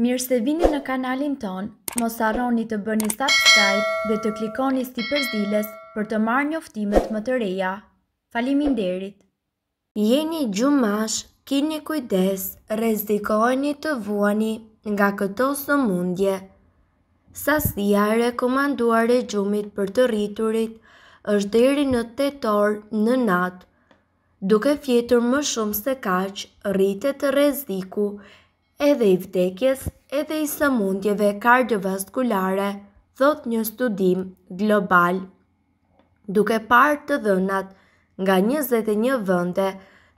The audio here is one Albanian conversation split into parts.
Mirë se vini në kanalin ton, mos arroni të bëni subscribe dhe të klikoni sti përzilës për të marrë një më të reja. Falimin derit! Jeni gjumash, kini kujdes, rezikojni të vuani nga këto së mundje. Sasia e rekomanduar e gjumit për të rriturit është deri në tetor në natë. Duke fjetur më shumë se kaqë, rritet të rezdiku edhe i vdekjes, edhe i sëmundjeve kardiovaskulare, thot një studim global. Duke parë të dhënat nga 21 vënde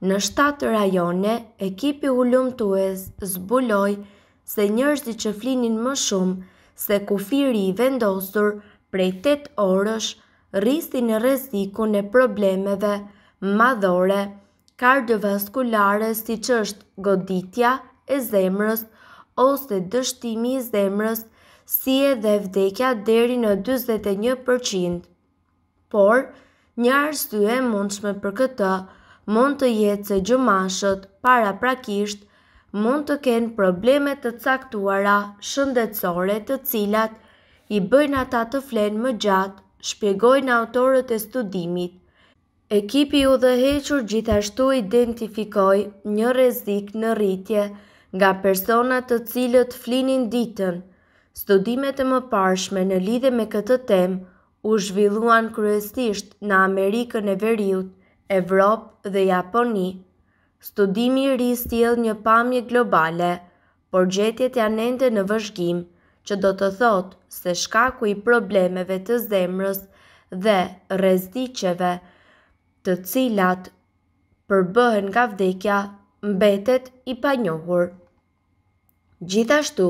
në 7 rajone, ekipi u lumtues zbuloi se njerëzit që flinin më shumë se kufiri i vendosur prej 8 orësh rrisin rrezikun e problemeve madhore kardiovaskulare që është goditja, e zemrës ose dështimi i zemrës si e dhe vdekja deri në 21%. Por, një arstu e mundshme për këtë mund të jetë se gjumashët para prakisht mund të kenë problemet të caktuara shëndetësore të cilat i bëjnë ata të flenë më gjatë, shpjegojnë autorët e studimit. Ekipi u dhe hequr gjithashtu identifikoj një rezik në rritje, nga personat të cilët flinin ditën. Studimet e më parshme në lidhe me këtë tem u zhvilluan kryesisht në Amerikën e Veriut, Evropë dhe Japoni. Studimi i ri sjell një pamje globale, por gjetjet janë ende në vëzhgim, që do të thotë se shkaku i problemeve të zemrës dhe rreziqeve të cilat përbëhen nga vdekja mbetet i panjohur Gjithashtu,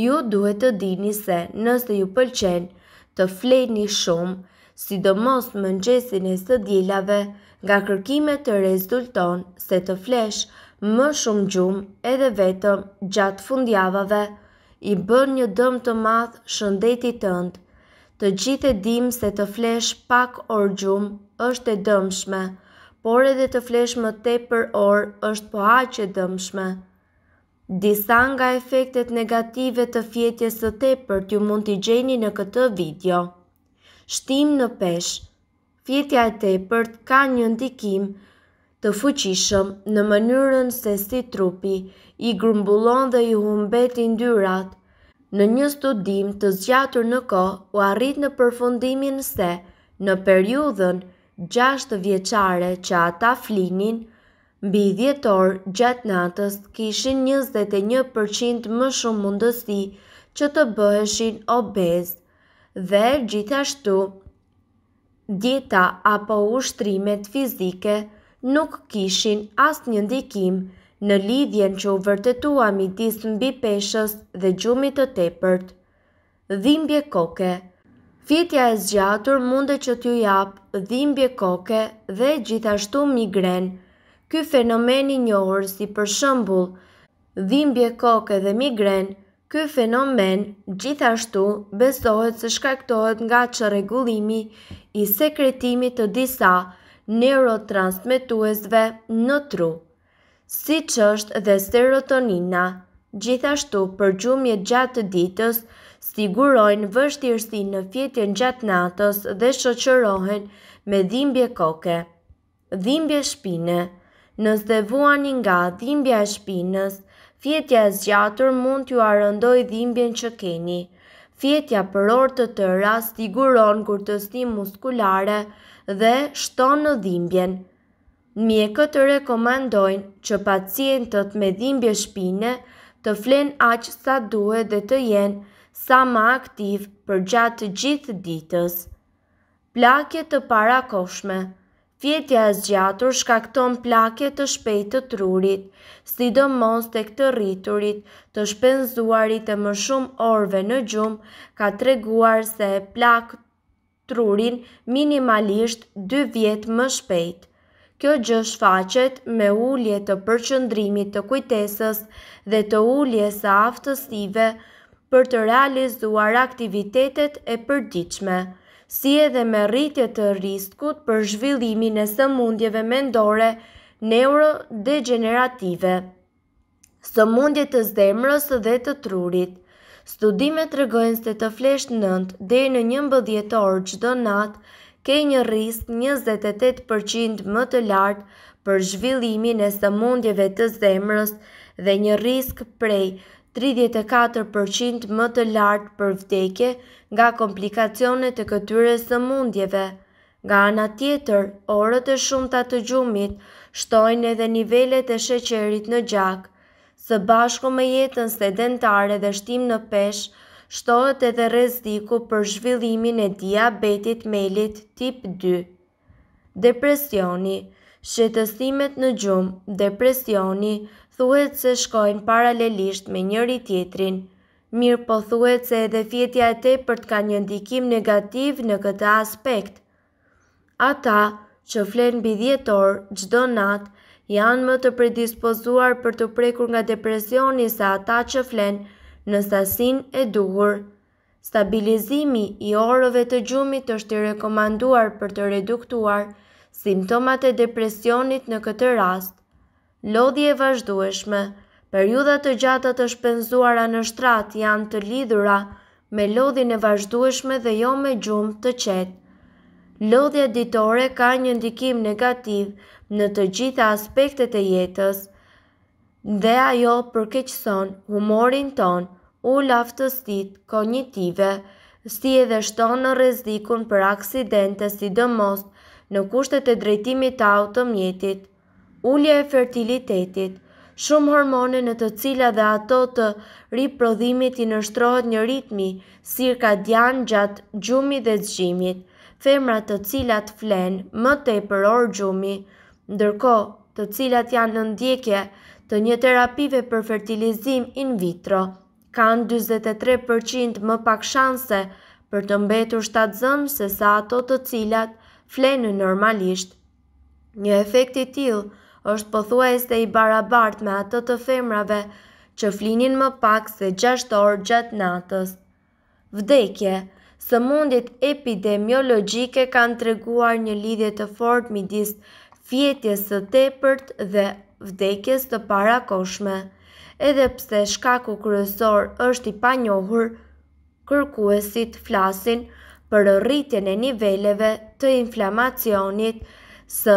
ju duhet të dini se nëse ju pëlqen të fleni shumë, sidomos mëngjesin e së dielave, nga kërkime të rezulton se të flesh më shumë gjumë edhe vetëm gjatë fundjavave, i bën një dëm të madh shëndetit tënd. Të gjithë e dim se të flesh pak orë gjumë është e dëmshme, por edhe të flesh më tepër orë është po aq e dëmshme. Disa nga efektet negative të fjetjes të tepërt t'ju mund t'i gjeni në këtë video. Shtim në pesh Fjetja e tepërt ka një ndikim të fuqishëm në mënyrën se si trupi i grumbullon dhe i humbet i ndyrat. Në një studim të zgjatur në ko, u arrit në përfundimin se në periudhën 6 vjeqare që ata flinin, Mbi djetor, gjatë natës, kishin 21% më shumë mundësi që të bëheshin obez dhe gjithashtu djeta apo ushtrimet fizike nuk kishin asë një ndikim në lidhjen që u vërtetua mitis në bipeshës dhe gjumit të tepërt. Dhimbje koke Fitja e zgjatur mundë që t'ju japë dhimbje koke dhe gjithashtu migrenë, Ky fenomen i njohur si për shembull dhimbje koke dhe migren, ky fenomen gjithashtu besohet se shkaktohet nga çrregullimi i sekretimit të disa neurotransmetuesve në tru, si që është dhe serotonina, gjithashtu për gjumje gjatë të ditës, sigurojnë vështirësi në fjetjen gjatë natës dhe shoqërohen me dhimbje koke. Dhimbje shpine Nësë dhe vuani nga dhimbja e shpinës, fjetja e zgjatur mund t'ju arëndoj dhimbjen që keni. Fjetja për orë të tëra stiguron i kur të muskulare dhe shton në dhimbjen. Mjekët këtë rekomendojnë që pacientët me dhimbje shpine të flen aqë sa duhet dhe të jenë sa ma aktiv për gjatë gjithë ditës. Plakje të parakoshme Fjetja e zgjatur shkakton plake të shpejt të trurit, sidomos të këtë rriturit të shpenzuarit e më shumë orve në gjumë ka treguar se plak trurin minimalisht 2 vjetë më shpejt. Kjo gjë shfaqet me ullje të përqëndrimit të kujtesës dhe të ullje së aftësive për të realizuar aktivitetet e përdiqme si edhe me rritje të riskut për zhvillimin e sëmundjeve mendore neurodegenerative, sëmundje të zemrës dhe të trurit. Studime të regojnë se të flesh nëndë dhe në një mbëdhjet orë që do natë ke një risk 28% më të lartë për zhvillimin e sëmundjeve të zemrës dhe një risk prej 34% më të lartë për vdekje nga komplikacionet e këtyre së mundjeve. Nga ana tjetër, orët e shumta të gjumit shtojnë edhe nivellet e sheqerit në gjak. Së bashku me jetën sedentare dhe shtim në peshë, shtohet edhe rreziku për zhvillimin e diabetit melit tip 2. Depresioni Shqetësimet në gjumë, depresioni, thuet se shkojnë paralelisht me njëri tjetrin. Mirë po thuet se edhe fjetja e te për të ka një ndikim negativ në këta aspekt. Ata që flenë bidjetor, gjdo natë, janë më të predispozuar për të prekur nga depresioni sa ata që flenë në sasin e duhur. Stabilizimi i orove të gjumit është i rekomanduar për të reduktuar simptomat e depresionit në këtë rast lodhje e vazhdueshme, periudat të gjatët të shpenzuara në shtrat janë të lidhura me lodhin e vazhdueshme dhe jo me gjumë të qetë. Lodhja ditore ka një ndikim negativ në të gjitha aspektet e jetës, dhe ajo përkeqëson humorin ton, u laftësit kognitive, si edhe shton në rezikun për aksidente si dëmost në kushtet e drejtimit të automjetit ullje e fertilitetit, shumë hormone në të cila dhe ato të riprodhimit i nështrohet një ritmi, sirka djanë gjatë gjumi dhe zgjimit, femrat të cilat flenë më te për orë gjumi, ndërko të cilat janë në ndjekje të një terapive për fertilizim in vitro, kanë 23% më pak shanse për të mbetur shtatë zëmë se sa ato të cilat flenë normalisht. Një efekt i tilë, është pëthues dhe i barabart me atët të femrave që flinin më pak se 6 orë gjatë natës. Vdekje, së mundit epidemiologike kanë treguar një lidhje të fort midis fjetjes të tepërt dhe vdekjes të parakoshme. Edhe pse shkaku kryesor është i panjohur, kërkuesit flasin për rritjen e niveleve të inflamacionit së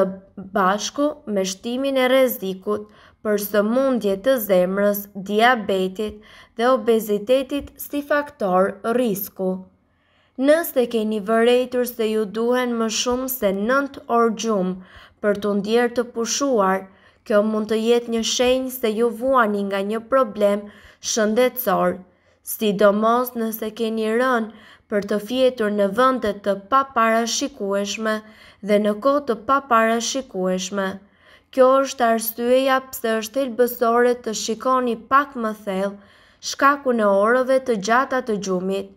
bashku me shtimin e rezikut për së mundje të zemrës, diabetit dhe obezitetit si faktor risku. Nëse keni vërejtur se ju duhen më shumë se nëntë orë gjumë për të ndjerë të pushuar, kjo mund të jetë një shenjë se ju vuani nga një problem shëndetësorë, sidomos nëse keni rënë për të fjetur në vëndet të paparashikueshme dhe në kohë të paparashikueshme. Kjo është arstueja pëse është helbësore të shikoni pak më thellë shkaku në orëve të gjata të gjumit.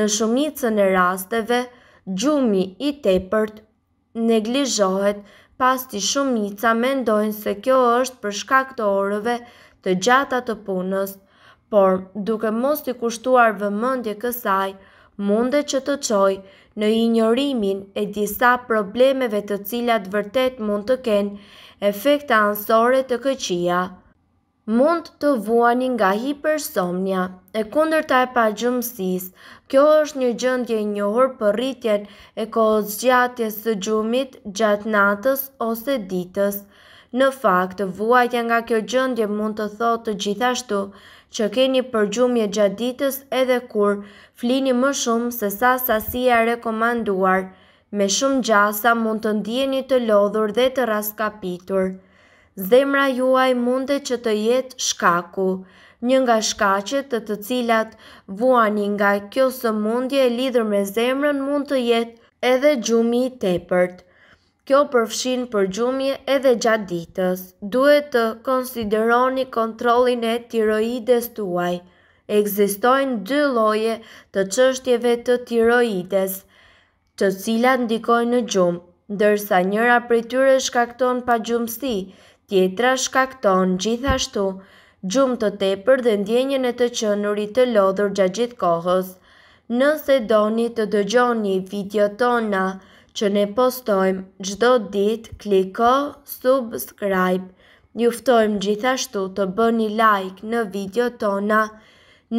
Në shumicën e rasteve, gjumi i tepërt neglizhohet pas të shumica mendojnë se kjo është për shkak të orëve të gjata të punës por duke mos të kushtuar vëmëndje kësaj, mundet që të qoj në i njërimin e disa problemeve të cilat vërtet mund të kenë efekta ansore të këqia. Mund të vuani nga hipersomnia e kunder taj pa gjumësis, kjo është një gjëndje njohër për rritjen e kohës së gjumit gjatë natës ose ditës. Në fakt, vuajtja nga kjo gjëndje mund të thotë gjithashtu, që keni përgjumje gjatë ditës edhe kur flini më shumë se sa sasia rekomanduar, me shumë gjasa mund të ndjeni të lodhur dhe të raskapitur. Zemra juaj mundet që të jetë shkaku, një nga shkacet të të cilat vuani nga kjo së mundje e lidhër me zemrën mund të jetë edhe gjumi i tepërt. Kjo përfshin për gjumje edhe gjatë ditës. Duhet të konsideroni kontrolin e tiroides tuaj. uaj. Egzistojnë dy loje të qështjeve të tiroides, të cilat ndikojnë në gjumë, dërsa njëra për tyre shkakton pa gjumësi, tjetra shkakton gjithashtu gjumë të tepër dhe ndjenjën e të qënurit të lodhur gjatë gjithë kohës. Nëse doni të dëgjoni video tona, që ne postojmë gjdo dit, kliko, subscribe, njuftojmë gjithashtu të bëni like në video tona,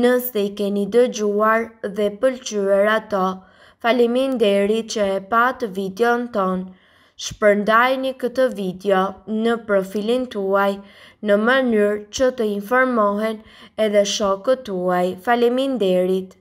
nëse i keni dëgjuar dhe pëlqyër ato, falimin deri që e pat video në tonë, shpërndajni këtë video në profilin tuaj, në mënyrë që të informohen edhe shokët tuaj, falimin derit.